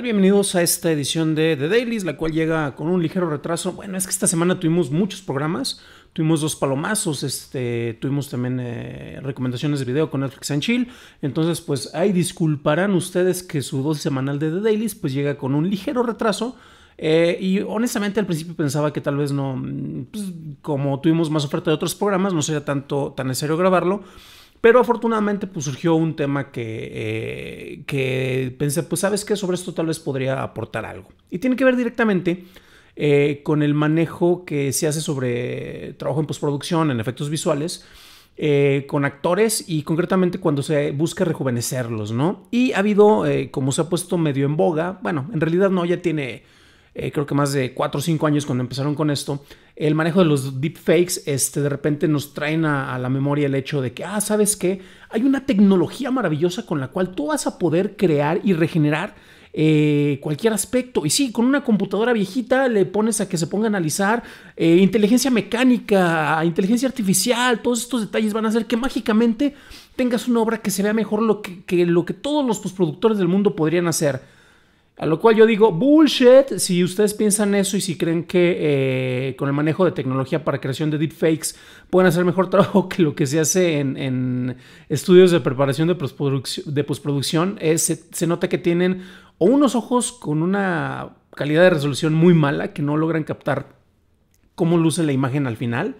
Bienvenidos a esta edición de The Dailies, la cual llega con un ligero retraso. Bueno, es que esta semana tuvimos muchos programas, tuvimos dos palomazos, este, tuvimos también eh, recomendaciones de video con Netflix and Chill. Entonces, pues ahí disculparán ustedes que su dosis semanal de The Dailies pues llega con un ligero retraso. Eh, y honestamente al principio pensaba que tal vez no, mm, pues, como tuvimos más oferta de otros programas, no sería tanto tan necesario grabarlo. Pero afortunadamente pues, surgió un tema que, eh, que pensé, pues sabes que sobre esto tal vez podría aportar algo. Y tiene que ver directamente eh, con el manejo que se hace sobre trabajo en postproducción, en efectos visuales, eh, con actores y concretamente cuando se busca rejuvenecerlos, ¿no? Y ha habido, como se ha puesto medio en boga, bueno, en realidad no, ya tiene eh, creo que más de 4 o 5 años cuando empezaron con esto, el manejo de los deepfakes, este, de repente nos traen a, la memoria el hecho de que, ah, ¿sabes qué? Hay una tecnología maravillosa con la cual tú vas a poder crear y regenerar eh, cualquier aspecto. Y sí, con una computadora viejita le pones a que se ponga a analizar eh, inteligencia mecánica, inteligencia artificial, todos estos detalles van a hacer que mágicamente tengas una obra que se vea mejor lo que, lo que todos los productores del mundo podrían hacer. A lo cual yo digo, bullshit, si ustedes piensan eso y si creen que eh, con el manejo de tecnología para creación de deepfakes pueden hacer mejor trabajo que lo que se hace en, estudios de preparación de postproducción, eh, se, se nota que tienen o unos ojos con una calidad de resolución muy mala que no logran captar cómo luce la imagen al final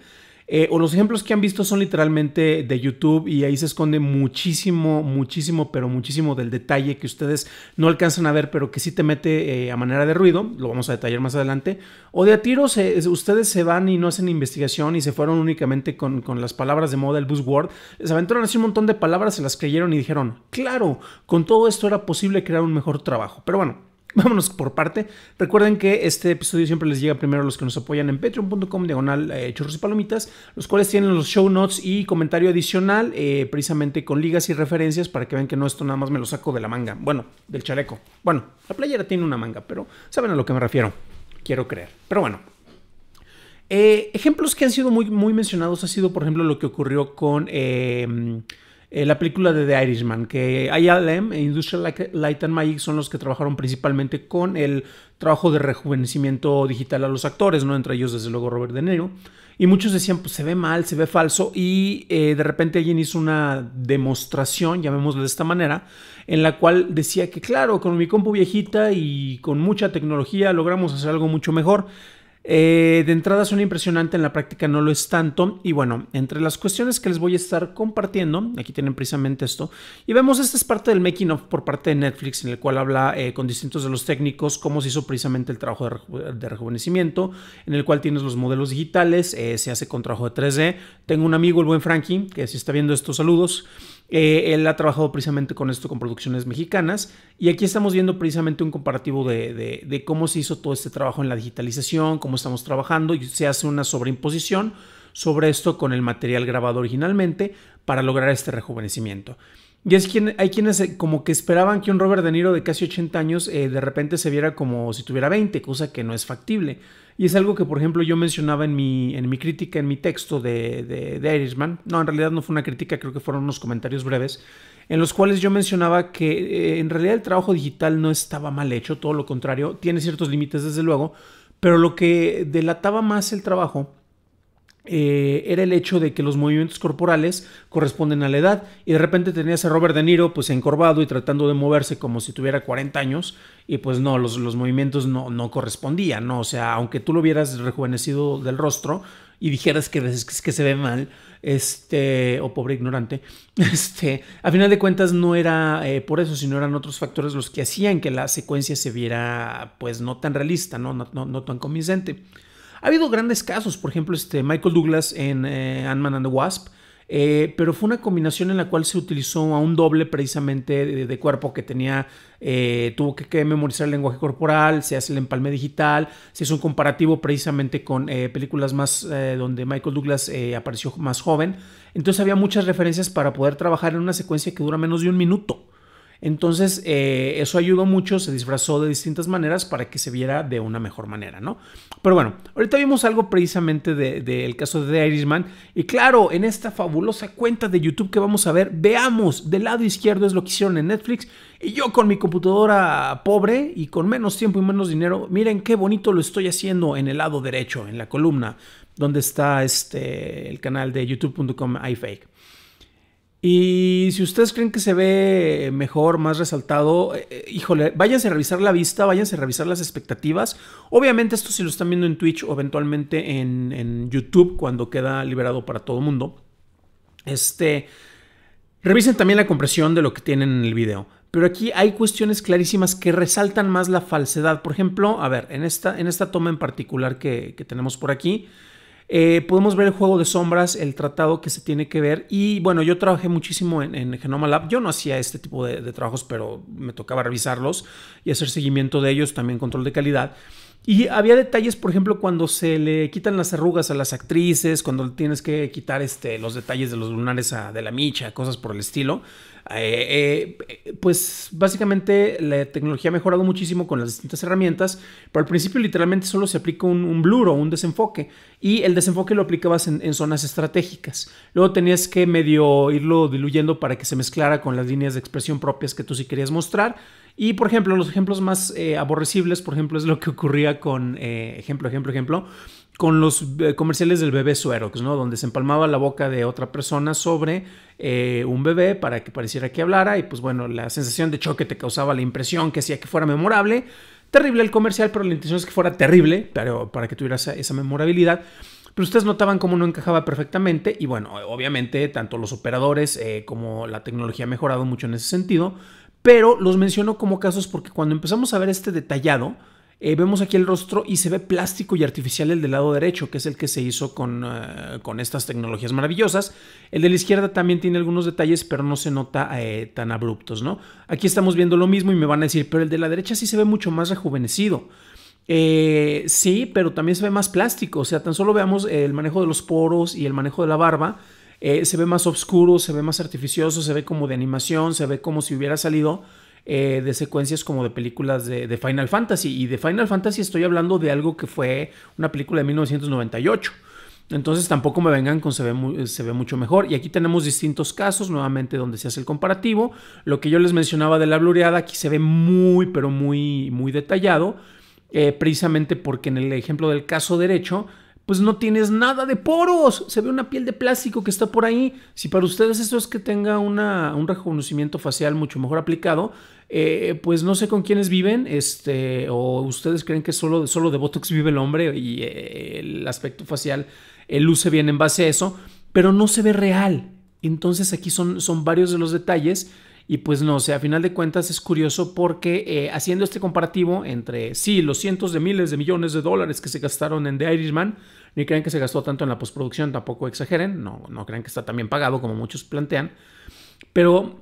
eh, o los ejemplos que han visto son literalmente de YouTube y ahí se esconde muchísimo, muchísimo, pero muchísimo del detalle que ustedes no alcanzan a ver, pero que sí te mete eh, a manera de ruido, lo vamos a detallar más adelante. O de a tiros, ustedes se van y no hacen investigación y se fueron únicamente con, las palabras de moda, el buzzword. Les aventaron así un montón de palabras, se las creyeron y dijeron, claro, con todo esto era posible crear un mejor trabajo. Pero bueno, vámonos por parte. Recuerden que este episodio siempre les llega primero a los que nos apoyan en patreon.com diagonal eh, churros y palomitas, los cuales tienen los show notes y comentario adicional, eh, precisamente con ligas y referencias para que vean que no esto nada más me lo saco de la manga, bueno, del chaleco. Bueno, la playera tiene una manga, pero saben a lo que me refiero, quiero creer. Pero bueno. Eh, ejemplos que han sido muy, muy mencionados ha sido, por ejemplo, lo que ocurrió con... Eh, la película de The Irishman, que ILM e Industrial Light and Magic son los que trabajaron principalmente con el trabajo de rejuvenecimiento digital a los actores, ¿no? Entre ellos, desde luego, Robert De Niro. Y muchos decían, pues se ve mal, se ve falso. Y eh, de repente alguien hizo una demostración, llamémoslo de esta manera, en la cual decía que, claro, con mi compu viejita y con mucha tecnología logramos hacer algo mucho mejor. Eh, de entrada son impresionante, en la práctica no lo es tanto. Y bueno, entre las cuestiones que les voy a estar compartiendo, aquí tienen precisamente esto. Y vemos, esta es parte del making of por parte de Netflix, en el cual habla eh, con distintos de los técnicos cómo se hizo precisamente el trabajo de, rejuvenecimiento, en el cual tienes los modelos digitales, eh, se hace con trabajo de 3D. Tengo un amigo, el buen Frankie, que si está viendo estos saludos. Eh, él ha trabajado precisamente con esto, con producciones mexicanas, y aquí estamos viendo precisamente un comparativo de, de cómo se hizo todo este trabajo en la digitalización, cómo estamos trabajando, y se hace una sobreimposición sobre esto con el material grabado originalmente para lograr este rejuvenecimiento. Y es que hay quienes eh, como que esperaban que un Robert De Niro de casi 80 años eh, de repente se viera como si tuviera 20, cosa que no es factible. Y es algo que, por ejemplo, yo mencionaba en mi, en mi crítica, en mi texto de, de, de Irishman. No, en realidad no fue una crítica, creo que fueron unos comentarios breves, en los cuales yo mencionaba que eh, en realidad el trabajo digital no estaba mal hecho, todo lo contrario, tiene ciertos límites desde luego, pero lo que delataba más el trabajo eh, era el hecho de que los movimientos corporales corresponden a la edad y de repente tenías a Robert De Niro pues encorvado y tratando de moverse como si tuviera 40 años y pues no, los, los movimientos no, correspondían, ¿no? O sea, aunque tú lo hubieras rejuvenecido del rostro, y dijeras que, que se ve mal, este, o pobre ignorante, este, a final de cuentas no era eh, por eso, sino eran otros factores los que hacían que la secuencia se viera pues no tan realista, no, no tan convincente. Ha habido grandes casos, por ejemplo, este Michael Douglas en eh, Ant-Man and the Wasp, eh, pero fue una combinación en la cual se utilizó a un doble precisamente de, cuerpo que tenía, eh, tuvo que, memorizar el lenguaje corporal, se hace el empalme digital, se hizo un comparativo precisamente con películas más donde Michael Douglas apareció más joven, entonces había muchas referencias para poder trabajar en una secuencia que dura menos de un minuto. Entonces, eh, eso ayudó mucho, se disfrazó de distintas maneras para que se viera de una mejor manera, ¿no? Pero bueno, ahorita vimos algo precisamente del caso de The Y claro, en esta fabulosa cuenta de YouTube que vamos a ver, veamos, del lado izquierdo es lo que hicieron en Netflix. Y yo con mi computadora pobre y con menos tiempo y menos dinero, miren qué bonito lo estoy haciendo en el lado derecho, en la columna, donde está este, el canal de youtube.com iFake. Y si ustedes creen que se ve mejor, más resaltado, eh, eh, híjole, váyanse a revisar la vista, váyanse a revisar las expectativas. Obviamente esto si lo están viendo en Twitch o eventualmente en, YouTube cuando queda liberado para todo el mundo. Este, revisen también la compresión de lo que tienen en el video. Pero aquí hay cuestiones clarísimas que resaltan más la falsedad. Por ejemplo, a ver, en esta, en esta toma en particular que tenemos por aquí, eh, podemos ver el juego de sombras, el tratado que se tiene que ver. Y bueno, yo trabajé muchísimo en, Genoma Lab. Yo no hacía este tipo de, de trabajos, pero me tocaba revisarlos y hacer seguimiento de ellos, también control de calidad. Y había detalles, por ejemplo, cuando se le quitan las arrugas a las actrices, cuando tienes que quitar este, los detalles de los lunares a, de la micha, cosas por el estilo. Eh, eh, pues básicamente la tecnología ha mejorado muchísimo con las distintas herramientas, pero al principio literalmente solo se aplica un, blur o un desenfoque y el desenfoque lo aplicabas en, zonas estratégicas. Luego tenías que medio irlo diluyendo para que se mezclara con las líneas de expresión propias que tú sí querías mostrar. Y por ejemplo, los ejemplos más eh, aborrecibles, por ejemplo, es lo que ocurría con ejemplo, ejemplo, ejemplo con los eh, comerciales del bebé suero, ¿no? Donde se empalmaba la boca de otra persona sobre eh, un bebé para que pareciera que hablara y pues bueno, la sensación de choque te causaba la impresión que hacía que fuera memorable. Terrible el comercial, pero la intención es que fuera terrible, pero para que tuvieras esa, memorabilidad pero ustedes notaban cómo no encajaba perfectamente y bueno, obviamente tanto los operadores eh, como la tecnología ha mejorado mucho en ese sentido, pero los menciono como casos porque cuando empezamos a ver este detallado, eh, vemos aquí el rostro y se ve plástico y artificial el del lado derecho, que es el que se hizo con, eh, con estas tecnologías maravillosas. El de la izquierda también tiene algunos detalles, pero no se nota eh, tan abruptos, ¿no? Aquí estamos viendo lo mismo y me van a decir, pero el de la derecha sí se ve mucho más rejuvenecido. sí, pero también se ve más plástico, o sea, tan solo veamos el manejo de los poros y el manejo de la barba. se ve más oscuro, se ve más artificioso, se ve como de animación, se ve como si hubiera salido eh, de secuencias como de películas de, Final Fantasy. Y de Final Fantasy estoy hablando de algo que fue una película de 1998. Entonces tampoco me vengan con eh, se ve, mucho mejor. Y aquí tenemos distintos casos, nuevamente donde se hace el comparativo. Lo que yo les mencionaba de la blureada, aquí se ve muy, pero muy, muy detallado. Eh, precisamente porque en el ejemplo del caso derecho pues no tienes nada de poros. Se ve una piel de plástico que está por ahí. Si para ustedes eso es que tenga una, un reconocimiento facial mucho mejor aplicado, eh, pues no sé con quiénes viven, este, o ustedes creen que solo, solo de Botox vive el hombre y eh, el aspecto facial eh, luce bien en base a eso, pero no se ve real. Entonces aquí son, son varios de los detalles. Y pues no, sé. a final de cuentas es curioso porque haciendo este comparativo entre, sí, los cientos de miles de millones de dólares que se gastaron en The Irishman, ni creen que se gastó tanto en la postproducción, tampoco exageren, no, no crean que está tan bien pagado como muchos plantean, pero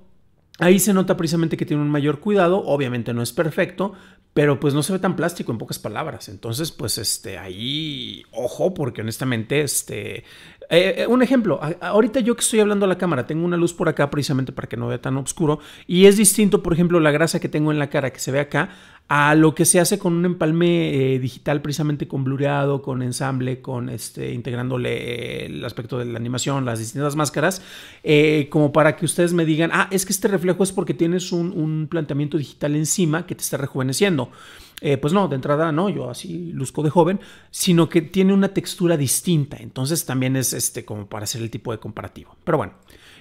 ahí se nota precisamente que tiene un mayor cuidado, obviamente no es perfecto, pero pues no se ve tan plástico en pocas palabras. Entonces, pues este, ahí, ojo, porque honestamente, este, eh, eh, un ejemplo, ahorita yo que estoy hablando a la cámara, tengo una luz por acá precisamente para que no vea tan oscuro y es distinto, por ejemplo, la grasa que tengo en la cara que se ve acá a lo que se hace con un empalme eh, digital precisamente con blureado, con ensamble, con este, integrándole el aspecto de la animación, las distintas máscaras, como para que ustedes me digan, ah, es que este reflejo es porque tienes un, un planteamiento digital encima que te está rejuveneciendo. Eh, pues no, de entrada no, yo así luzco de joven, sino que tiene una textura distinta. Entonces también es este como para hacer el tipo de comparativo. Pero bueno,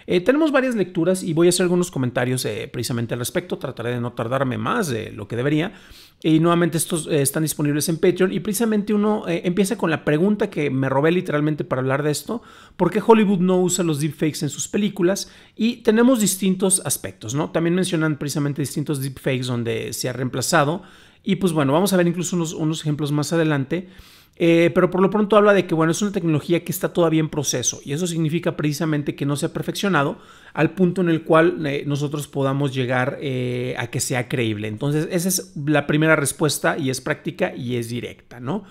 eh, tenemos varias lecturas y voy a hacer algunos comentarios eh, precisamente al respecto. Trataré de no tardarme más de lo que debería. Y nuevamente estos están disponibles en Patreon. Y precisamente uno empieza con la pregunta que me robé literalmente para hablar de esto. ¿Por qué Hollywood no usa los deepfakes en sus películas? Y tenemos distintos aspectos, ¿no? También mencionan precisamente distintos deepfakes donde se ha reemplazado y pues bueno, vamos a ver incluso unos, ejemplos más adelante. Eh, pero por lo pronto habla de que bueno, es una tecnología que está todavía en proceso y eso significa precisamente que no se ha perfeccionado al punto en el cual eh, nosotros podamos llegar eh, a que sea creíble. Entonces esa es la primera respuesta y es práctica y es directa, ¿no?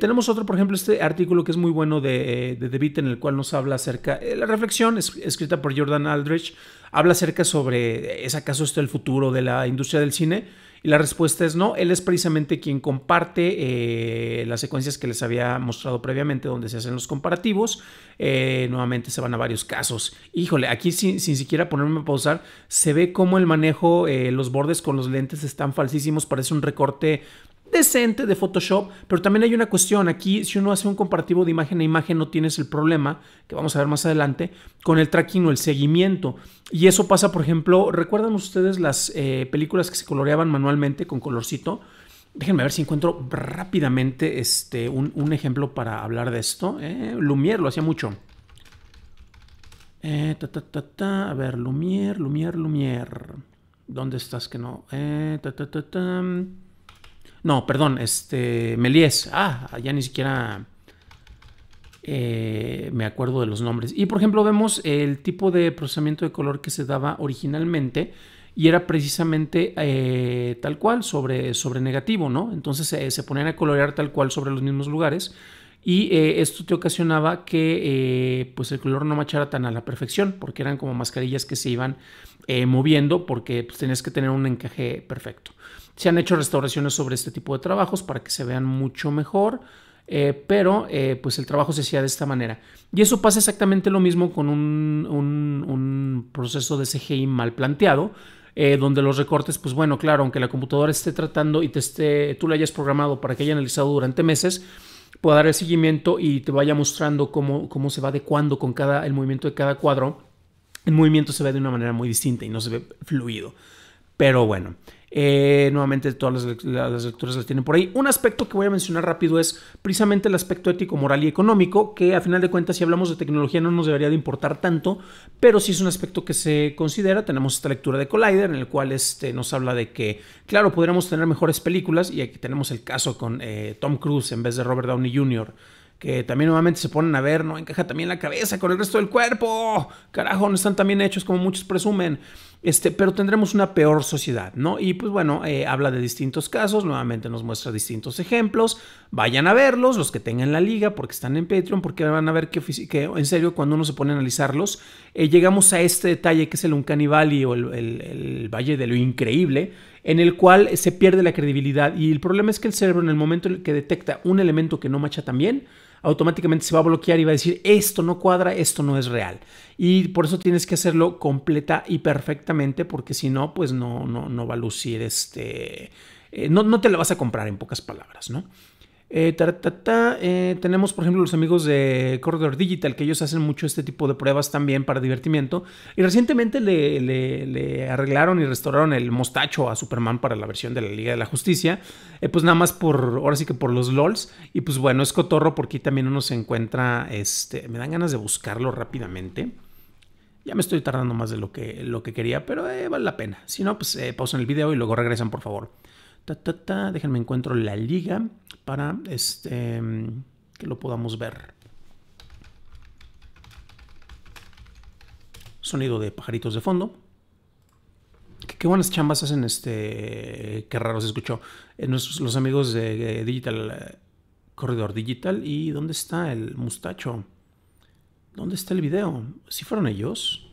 tenemos otro, por ejemplo, este artículo que es muy bueno de, de en el cual nos habla acerca, la reflexión escrita por Jordan Aldrich, habla acerca sobre, ¿es acaso esto el futuro de la industria del cine? Y la respuesta es no, él es precisamente quien comparte eh, las secuencias que les había mostrado previamente donde se hacen los comparativos. Eh, nuevamente se van a varios casos. Híjole, aquí sin, siquiera ponerme a pausar, se ve cómo el manejo, eh, los bordes con los lentes están falsísimos, parece un recorte decente de Photoshop, pero también hay una cuestión aquí, si uno hace un comparativo de imagen a imagen no tienes el problema, que vamos a ver más adelante, con el tracking o el seguimiento. Y eso pasa, por ejemplo, ¿recuerdan ustedes las eh, películas que se coloreaban manualmente con colorcito? Déjenme ver si encuentro rápidamente este, un, ejemplo para hablar de esto. ¿eh? Lumière lo hacía mucho. Eh, ta, ta, ta, A ver, Lumière, Lumière, Lumière. ¿Dónde estás que no? Eh, no, perdón, este, Melies. Ah, ya ni siquiera eh, me acuerdo de los nombres. Y por ejemplo vemos el tipo de procesamiento de color que se daba originalmente y era precisamente eh, tal cual sobre, sobre negativo, ¿no? Entonces se ponían a colorear tal cual sobre los mismos lugares y eh, esto te ocasionaba que pues el color no machara tan a la perfección porque eran como mascarillas que se iban eh, moviendo porque pues, tienes que tener un encaje perfecto. Se han hecho restauraciones sobre este tipo de trabajos para que se vean mucho mejor. Eh, pero eh, pues el trabajo se hacía de esta manera. Y eso pasa exactamente lo mismo con un, proceso de CGI mal planteado, donde los recortes, pues bueno, claro, aunque la computadora esté tratando y te esté, tú la hayas programado para que haya analizado durante meses, pueda dar el seguimiento y te vaya mostrando cómo, cómo se va adecuando con cada, el movimiento de cada cuadro en movimiento se ve de una manera muy distinta y no se ve fluido. Pero bueno, eh, nuevamente todas las, lecturas las tienen por ahí. Un aspecto que voy a mencionar rápido es precisamente el aspecto ético, moral y económico, que a final de cuentas si hablamos de tecnología no nos debería de importar tanto, pero sí es un aspecto que se considera. Tenemos esta lectura de Collider en el cual este, nos habla de que, claro, podríamos tener mejores películas y aquí tenemos el caso con eh, Tom Cruise en vez de Robert Downey Jr., que también nuevamente se ponen a ver, no encaja también la cabeza con el resto del cuerpo. Carajo, no están tan bien hechos como muchos presumen. Este, pero tendremos una peor sociedad, ¿no? Y pues bueno, eh, habla de distintos casos, nuevamente nos muestra distintos ejemplos. Vayan a verlos, los que tengan la liga, porque están en Patreon, porque van a ver que, que en serio, cuando uno se pone a analizarlos, eh, llegamos a este detalle que es el un Valley o el, Valle de lo Increíble, en el cual se pierde la credibilidad. Y el problema es que el cerebro, en el momento en el que detecta un elemento que no macha tan bien, automáticamente se va a bloquear y va a decir esto no cuadra, esto no es real. Y por eso tienes que hacerlo completa y perfectamente porque si no, pues no, no, no va a lucir este... Eh, no, no te la vas a comprar en pocas palabras, ¿no? Eh, eh, tenemos, por ejemplo, los amigos de Corridor Digital, que ellos hacen mucho este tipo de pruebas también para divertimiento. Y recientemente le, arreglaron y restauraron el mostacho a Superman para la versión de la Liga de la Justicia. Eh, pues nada más por, ahora sí que por los LOLs. Y pues bueno, es cotorro porque también uno se encuentra, este, me dan ganas de buscarlo rápidamente. Ya me estoy tardando más de lo que, lo que quería, pero vale la pena. Si no, pues pausen el video y luego regresan, por favor. Déjenme encuentro la liga para este, que lo podamos ver. Sonido de pajaritos de fondo. Qué, buenas chambas hacen este... Qué raro se escuchó. Eh, los amigos de eh, Digital... Eh, Corredor Digital. ¿Y dónde está el mustacho? ¿Dónde está el video? ¿Si ¿Sí fueron ellos?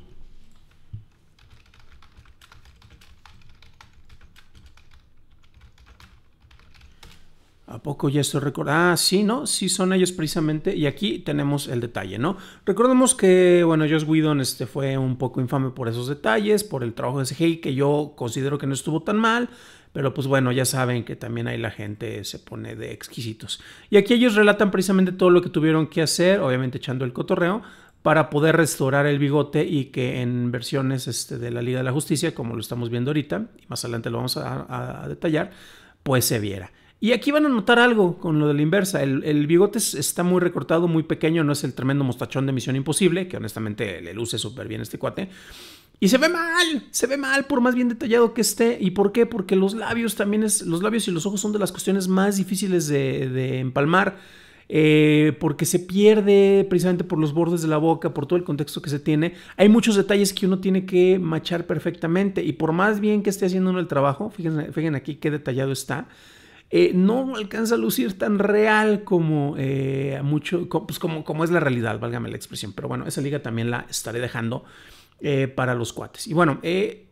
¿A poco ya estoy recordando? Ah, sí, ¿no? Sí, son ellos precisamente. Y aquí tenemos el detalle, ¿no? Recordemos que, bueno, Josh Whedon este, fue un poco infame por esos detalles, por el trabajo de CGI, que yo considero que no estuvo tan mal. Pero pues bueno, ya saben que también ahí la gente se pone de exquisitos. Y aquí ellos relatan precisamente todo lo que tuvieron que hacer, obviamente echando el cotorreo, para poder restaurar el bigote y que en versiones este, de la Liga de la Justicia, como lo estamos viendo ahorita, y más adelante lo vamos a detallar, pues se viera. Y aquí van a notar algo con lo de la inversa. El, bigote está muy recortado, muy pequeño, no es el tremendo mostachón de Misión Imposible, que honestamente le luce súper bien este cuate. Y se ve mal, se ve mal por más bien detallado que esté. ¿Y por qué? Porque los labios también es, los labios y los ojos son de las cuestiones más difíciles de, empalmar. Eh, porque se pierde precisamente por los bordes de la boca, por todo el contexto que se tiene. Hay muchos detalles que uno tiene que machar perfectamente y por más bien que esté haciendo uno el trabajo, fíjense, fíjense aquí qué detallado está. Eh, no alcanza a lucir tan real como eh, mucho, pues, como, como es la realidad, válgame la expresión. Pero bueno, esa liga también la estaré dejando eh, para los cuates. Y bueno,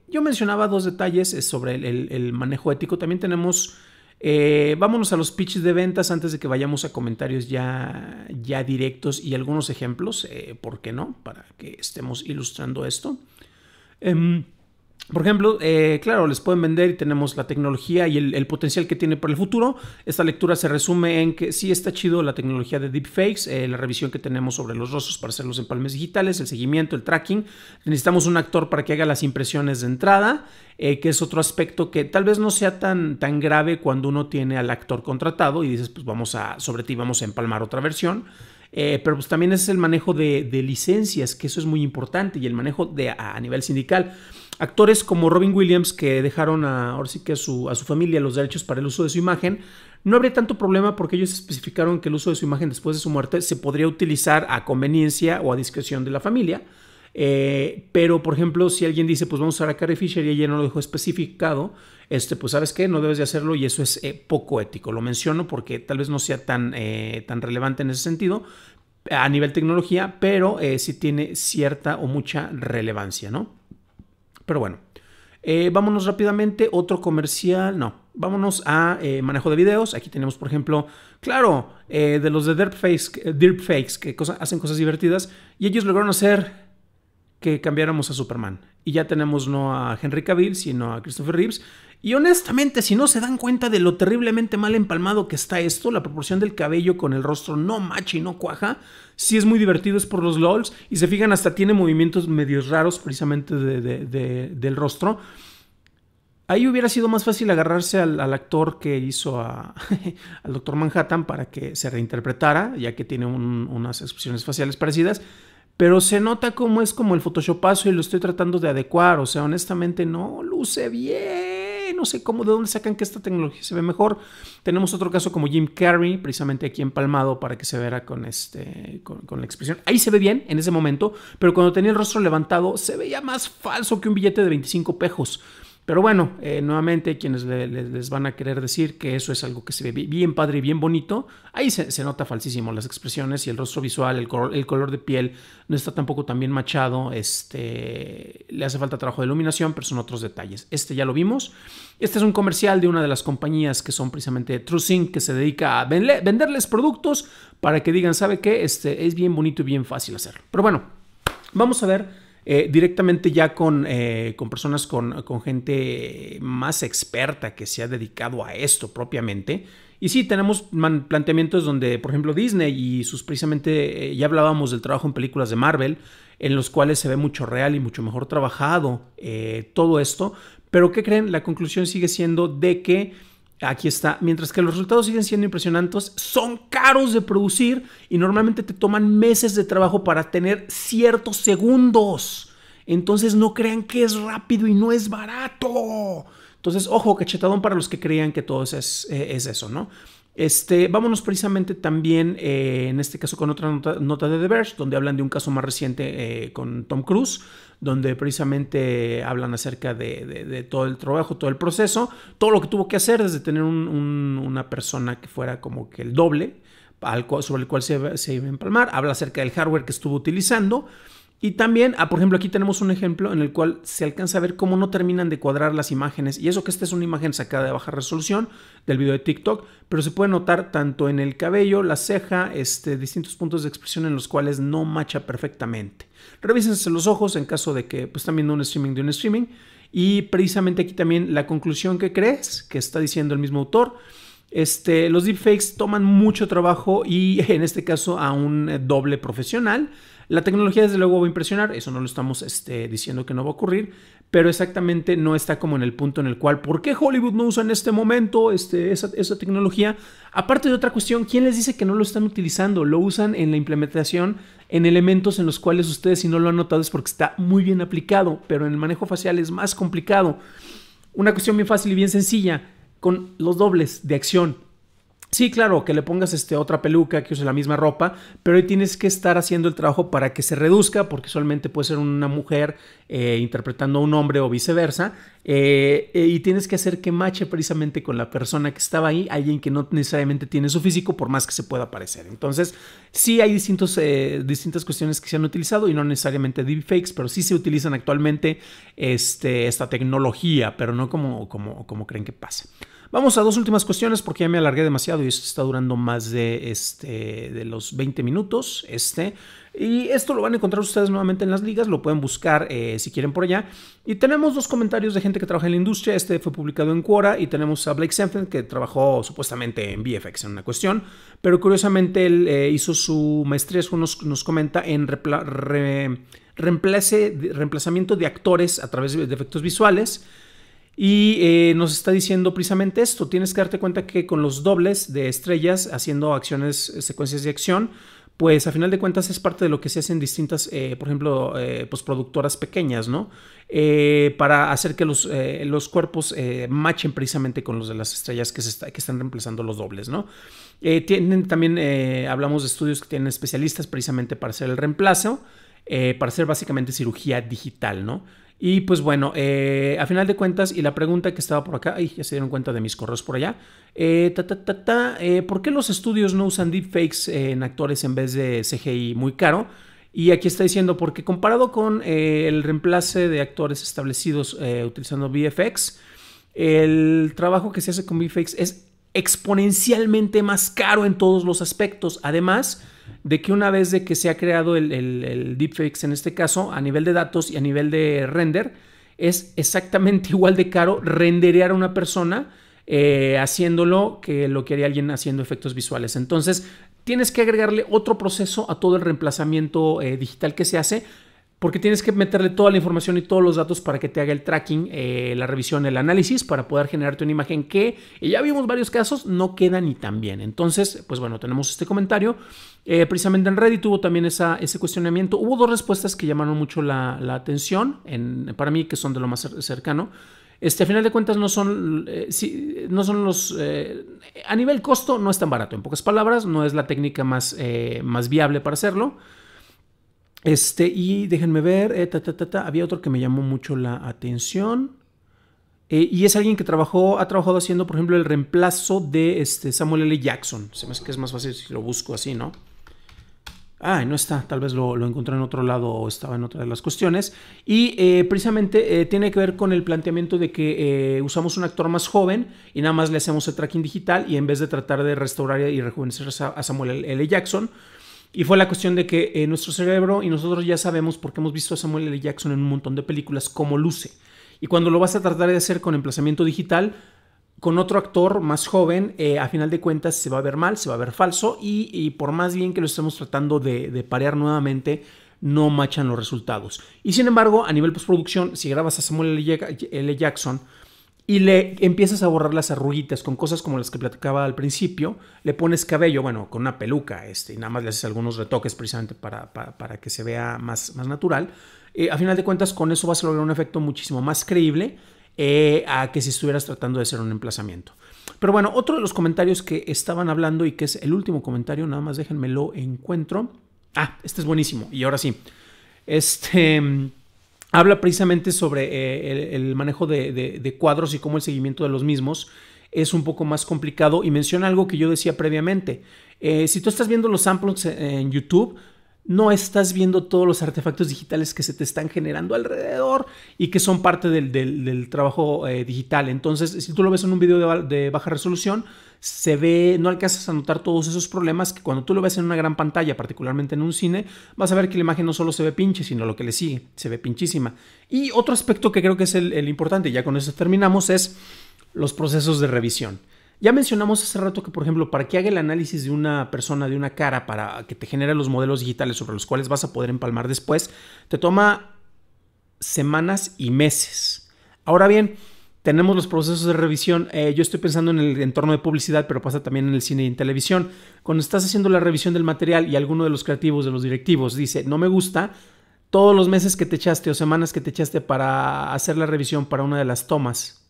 yo mencionaba dos detalles sobre el, manejo ético. También tenemos... vámonos a los pitches de ventas antes de que vayamos a comentarios ya, ya directos y algunos ejemplos, ¿por qué no? Para que estemos ilustrando esto. Em, por ejemplo, eh, claro, les pueden vender y tenemos la tecnología y el, potencial que tiene para el futuro. Esta lectura se resume en que sí está chido la tecnología de deepfakes, eh, la revisión que tenemos sobre los rostros para hacer los empalmes digitales, el seguimiento, el tracking. Necesitamos un actor para que haga las impresiones de entrada, eh, que es otro aspecto que tal vez no sea tan, tan grave cuando uno tiene al actor contratado y dices, pues vamos a, sobre ti vamos a empalmar otra versión. pero pues también es el manejo de, licencias, que eso es muy importante, y el manejo de, a nivel sindical. Actores como Robin Williams, que dejaron a, su, familia los derechos para el uso de su imagen, no habría tanto problema porque ellos especificaron que el uso de su imagen después de su muerte se podría utilizar a conveniencia o a discreción de la familia. Eh, pero, por ejemplo, si alguien dice, pues vamos a usar a Carrie Fisher y ella no lo dejó especificado, este, pues sabes que no debes de hacerlo y eso es eh, poco ético. Lo menciono porque tal vez no sea tan, eh, tan relevante en ese sentido a nivel tecnología, pero sí tiene cierta o mucha relevancia, ¿no? Pero bueno, eh, vámonos rápidamente, otro comercial, no, vámonos a eh, manejo de videos. Aquí tenemos, por ejemplo, claro, eh, de los de Derpfakes, fakes que hacen cosas divertidas y ellos lograron hacer que cambiáramos a Superman. Y ya tenemos no a Henry Cavill, sino a Christopher Reeves. Y honestamente, si no se dan cuenta de lo terriblemente mal empalmado que está esto, la proporción del cabello con el rostro no macha y no cuaja, si es muy divertido, es por los LOLs. Y se fijan, hasta tiene movimientos medios raros precisamente de, del rostro. Ahí hubiera sido más fácil agarrarse al, actor que hizo al Doctor Manhattan para que se reinterpretara, ya que tiene unas expresiones faciales parecidas. Pero se nota cómo es como el photoshopazo y lo estoy tratando de adecuar. O sea, honestamente no luce bien. No sé cómo, de dónde sacan que esta tecnología se ve mejor. Tenemos otro caso como Jim Carrey, precisamente aquí empalmado para que se vea con, este, con, la expresión. Ahí se ve bien en ese momento, pero cuando tenía el rostro levantado se veía más falso que un billete de 25 pejos. Pero bueno, eh, nuevamente quienes les van a querer decir que eso es algo que se ve bien padre y bien bonito, ahí se, nota falsísimo las expresiones y el rostro visual, el color, de piel no está tampoco tan bien machado, este, le hace falta trabajo de iluminación, pero son otros detalles. Este ya lo vimos. Este es un comercial de una de las compañías que son precisamente TrueSync, que se dedica a venderles productos para que digan, ¿sabe qué? Este, es bien bonito y bien fácil hacerlo. Pero bueno, vamos a ver eh, directamente ya con, eh, personas, con, gente más experta que se ha dedicado a esto propiamente. Y sí, tenemos planteamientos donde, por ejemplo, Disney y sus precisamente, eh, ya hablábamos del trabajo en películas de Marvel, en los cuales se ve mucho real y mucho mejor trabajado todo esto. Pero ¿qué creen? La conclusión sigue siendo de que Aquí está. Mientras que los resultados siguen siendo impresionantes, son caros de producir y normalmente te toman meses de trabajo para tener ciertos segundos. Entonces no crean que es rápido y no es barato. Entonces, ojo, cachetadón para los que creían que todo es eso, ¿no? Este, vámonos precisamente también, eh, en este caso, con otra nota, de The Verge, donde hablan de un caso más reciente eh, con Tom Cruise, donde precisamente hablan acerca de, todo el trabajo, todo el proceso, todo lo que tuvo que hacer desde tener una persona que fuera como que el doble sobre el cual se, se iba a empalmar, habla acerca del hardware que estuvo utilizando. Y también, ah, por ejemplo, aquí tenemos un ejemplo en el cual se alcanza a ver cómo no terminan de cuadrar las imágenes. Y eso que esta es una imagen sacada de baja resolución del video de TikTok, pero se puede notar tanto en el cabello, la ceja, este, distintos puntos de expresión en los cuales no macha perfectamente. Revísense los ojos en caso de que pues, están viendo un streaming de un streaming. Y precisamente aquí también la conclusión que crees, que está diciendo el mismo autor, este, los deepfakes toman mucho trabajo y en este caso a un eh, doble profesional la tecnología desde luego va a impresionar, eso no lo estamos este, diciendo que no va a ocurrir, pero exactamente no está como en el punto en el cual, ¿por qué Hollywood no usa en este momento este, esa, esa tecnología? Aparte de otra cuestión, ¿quién les dice que no lo están utilizando? Lo usan en la implementación, en elementos en los cuales ustedes si no lo han notado es porque está muy bien aplicado, pero en el manejo facial es más complicado. Una cuestión bien fácil y bien sencilla, con los dobles de acción. Sí, claro, que le pongas este, otra peluca, que use la misma ropa, pero ahí tienes que estar haciendo el trabajo para que se reduzca, porque solamente puede ser una mujer eh, interpretando a un hombre o viceversa, eh, eh, y tienes que hacer que mache precisamente con la persona que estaba ahí, alguien que no necesariamente tiene su físico, por más que se pueda parecer. Entonces, sí hay distintos, distintas cuestiones que se han utilizado, y no necesariamente deepfakes, pero sí se utilizan actualmente este, esta tecnología, pero no como, como, como creen que pasa. Vamos a dos últimas cuestiones porque ya me alargué demasiado y esto está durando más de, este, de los 20 minutos. Este. Y esto lo van a encontrar ustedes nuevamente en las ligas, lo pueden buscar eh, si quieren por allá. Y tenemos dos comentarios de gente que trabaja en la industria, este fue publicado en Quora y tenemos a Blake Senfen que trabajó supuestamente en VFX en una cuestión, pero curiosamente él eh, hizo su maestría, nos, nos comenta, en reemplazamiento de actores a través de efectos visuales. Y eh, nos está diciendo precisamente esto, tienes que darte cuenta que con los dobles de estrellas, haciendo acciones, eh, secuencias de acción, pues a final de cuentas es parte de lo que se hace en distintas, eh, por ejemplo, pues productoras pequeñas, ¿no? para hacer que los, los cuerpos machen precisamente con los de las estrellas que, que están reemplazando los dobles, ¿no? tienen, también hablamos de estudios que tienen especialistas precisamente para hacer el reemplazo, para hacer básicamente cirugía digital, ¿no? Y pues bueno, eh, a final de cuentas, y la pregunta que estaba por acá, ay, ya se dieron cuenta de mis correos por allá, eh, eh, ¿por qué los estudios no usan deepfakes en actores en vez de CGI muy caro? Y aquí está diciendo, porque comparado con el reemplace de actores establecidos utilizando VFX, el trabajo que se hace con VFX es exponencialmente más caro en todos los aspectos. Además, de que una vez de que se ha creado el, el, en este caso, a nivel de datos y a nivel de render, es exactamente igual de caro renderear a una persona eh, haciéndolo que lo que haría alguien haciendo efectos visuales. Entonces, tienes que agregarle otro proceso a todo el reemplazamiento eh, digital que se hace porque tienes que meterle toda la información y todos los datos para que te haga el tracking, eh, la revisión, el análisis, para poder generarte una imagen que, ya vimos varios casos, no queda ni tan bien. Entonces, pues bueno, tenemos este comentario. Eh, precisamente en Reddit hubo también esa, ese cuestionamiento. Hubo dos respuestas que llamaron mucho la, atención, para mí, que son de lo más cercano. Este, a final de cuentas, no son, eh, no son los. a nivel costo, no es tan barato. En pocas palabras, no es la técnica más, más viable para hacerlo. Este, y déjenme ver, eh, había otro que me llamó mucho la atención. Eh, y es alguien que trabajó, ha trabajado haciendo, por ejemplo, el reemplazo de este, Samuel L. Jackson. Se me hace que es más fácil si lo busco así, ¿no? Ah, no está, tal vez lo, lo, encontré en otro lado o estaba en otra de las cuestiones. Y eh, precisamente tiene que ver con el planteamiento de que usamos un actor más joven y nada más le hacemos el tracking digital y en vez de tratar de restaurar y rejuvenecer a Samuel L. Jackson, y fue la cuestión de que eh, nuestro cerebro y nosotros ya sabemos, porque hemos visto a Samuel L. Jackson en un montón de películas, cómo luce. Y cuando lo vas a tratar de hacer con emplazamiento digital, con otro actor más joven, eh, a final de cuentas se va a ver mal, se va a ver falso y, por más bien que lo estemos tratando de, de, parear nuevamente, no machan los resultados. Y sin embargo, a nivel postproducción, si grabas a Samuel L. Jackson, y le empiezas a borrar las arruguitas con cosas como las que platicaba al principio. Le pones cabello, bueno, con una peluca, este, y nada más le haces algunos retoques precisamente para, que se vea más, más natural. Eh, a final de cuentas, con eso vas a lograr un efecto muchísimo más creíble eh, a que si estuvieras tratando de hacer un emplazamiento. Pero bueno, otro de los comentarios que estaban hablando y que es el último comentario, nada más déjenme lo encuentro. Ah, este es buenísimo. Y ahora sí. Este habla precisamente sobre eh, el, manejo de, cuadros y cómo el seguimiento de los mismos es un poco más complicado y menciona algo que yo decía previamente. Eh, si tú estás viendo los samples en YouTube, no estás viendo todos los artefactos digitales que se te están generando alrededor y que son parte del, trabajo eh, digital. Entonces, si tú lo ves en un video de, baja resolución, se ve, no alcanzas a notar todos esos problemas que cuando tú lo ves en una gran pantalla, particularmente en un cine, vas a ver que la imagen no solo se ve pinche, sino lo que le sigue, se ve pinchísima. Y otro aspecto que creo que es el, importante, ya con eso terminamos, es los procesos de revisión. Ya mencionamos hace rato que, por ejemplo, para que haga el análisis de una persona, de una cara, para que te genere los modelos digitales sobre los cuales vas a poder empalmar después, te toma semanas y meses. Ahora bien, tenemos los procesos de revisión. Eh, yo estoy pensando en el entorno de publicidad, pero pasa también en el cine y en televisión. Cuando estás haciendo la revisión del material y alguno de los creativos, de los directivos, dice, no me gusta, todos los meses que te echaste o semanas que te echaste para hacer la revisión para una de las tomas,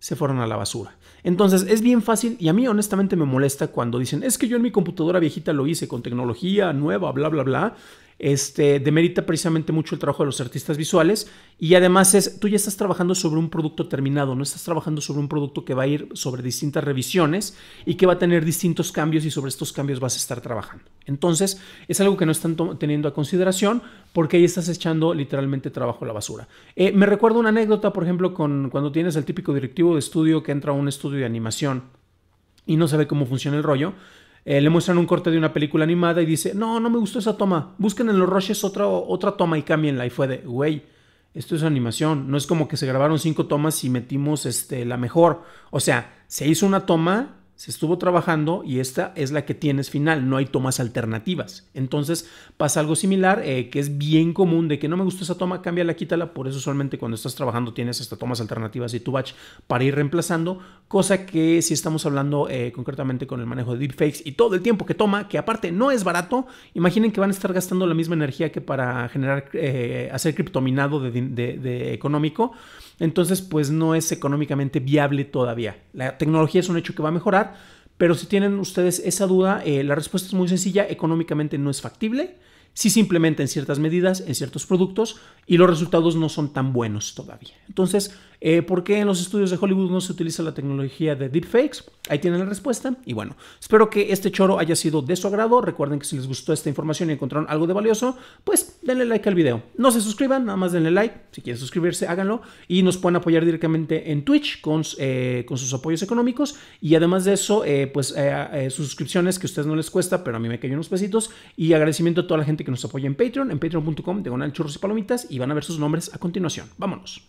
se fueron a la basura. Entonces es bien fácil y a mí honestamente me molesta cuando dicen, es que yo en mi computadora viejita lo hice con tecnología nueva, bla, bla, bla este, demerita precisamente mucho el trabajo de los artistas visuales y además es, tú ya estás trabajando sobre un producto terminado, no estás trabajando sobre un producto que va a ir sobre distintas revisiones y que va a tener distintos cambios y sobre estos cambios vas a estar trabajando. Entonces es algo que no están teniendo a consideración porque ahí estás echando literalmente trabajo a la basura. Eh, me recuerdo una anécdota, por ejemplo, con cuando tienes el típico directivo de estudio que entra a un estudio de animación y no sabe cómo funciona el rollo eh, le muestran un corte de una película animada y dice, no, no me gustó esa toma, busquen en los rushes otra, otra toma y cámbienla. Y fue de, güey, esto es animación, no es como que se grabaron cinco tomas y metimos este, la mejor. O sea, se hizo una toma se estuvo trabajando y esta es la que tienes final, no hay tomas alternativas. Entonces pasa algo similar eh, que es bien común de que no me gusta esa toma, cámbiala, quítala, por eso solamente cuando estás trabajando tienes hasta tomas alternativas y tu batch para ir reemplazando, cosa que si estamos hablando eh, concretamente con el manejo de deepfakes y todo el tiempo que toma, que aparte no es barato, imaginen que van a estar gastando la misma energía que para generar, eh, hacer criptominado de económico entonces pues no es económicamente viable todavía. La tecnología es un hecho que va a mejorar, pero si tienen ustedes esa duda, eh, la respuesta es muy sencilla, económicamente no es factible, si sí se en ciertas medidas, en ciertos productos y los resultados no son tan buenos todavía. Entonces eh, ¿Por qué en los estudios de Hollywood no se utiliza la tecnología de deepfakes? Ahí tienen la respuesta. Y bueno, espero que este choro haya sido de su agrado. Recuerden que si les gustó esta información y encontraron algo de valioso, pues denle like al video. No se suscriban, nada más denle like. Si quieren suscribirse, háganlo. Y nos pueden apoyar directamente en Twitch con, eh, con sus apoyos económicos. Y además de eso, eh, pues suscripciones que a ustedes no les cuesta, pero a mí me caen unos pesitos. Y agradecimiento a toda la gente que nos apoya en Patreon, en patreon.com, de churros y palomitas. Y van a ver sus nombres a continuación. Vámonos.